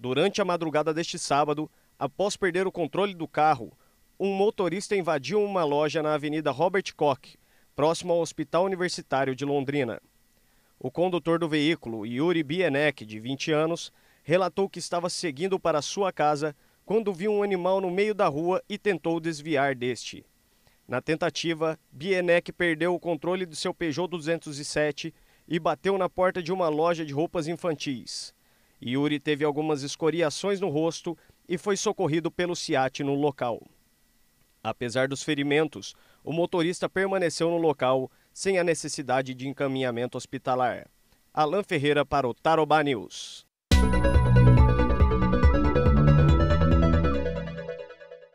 Durante a madrugada deste sábado, após perder o controle do carro, um motorista invadiu uma loja na Avenida Robert Koch, próximo ao Hospital Universitário de Londrina. O condutor do veículo, Yuri Bienek, de 20 anos, relatou que estava seguindo para sua casa quando viu um animal no meio da rua e tentou desviar deste. Na tentativa, Bienek perdeu o controle do seu Peugeot 207 e bateu na porta de uma loja de roupas infantis. Yuri teve algumas escoriações no rosto e foi socorrido pelo SIAT no local. Apesar dos ferimentos, o motorista permaneceu no local sem a necessidade de encaminhamento hospitalar. Alan Ferreira para o Tarobá News.